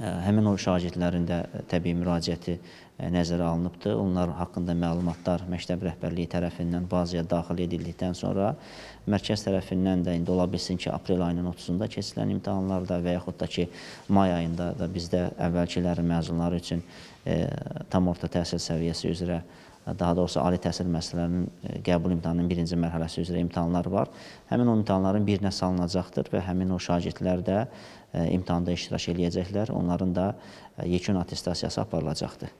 həmin o şagirdlərin də təbii müraciəti nəzərə alınıbdır. Onlar haqqında məlumatlar məktəb rəhbərliyi tərəfindən bazaya daxil edildikdən sonra mərkəz tərəfindən də indi ola bilsin ki, aprel ayının 30-da keçirilən imtahanlarda və yaxud da ki, may ayında da bizdə əvvəlkilərin məzunları üçün tam orta təhsil səviyyəsi üzrə daha doğrusu ali təhsil müəssisələrinin e, qəbul imtahanının birinci mərhələsi üzrə imtahanlar var. Həmin o imtahanların birinə salınacaqdır və həmin o şagirdlər də e, imtahanda iştirak eləyəcəklər, onların da e, yekun attestasiyası aparılacaqdır.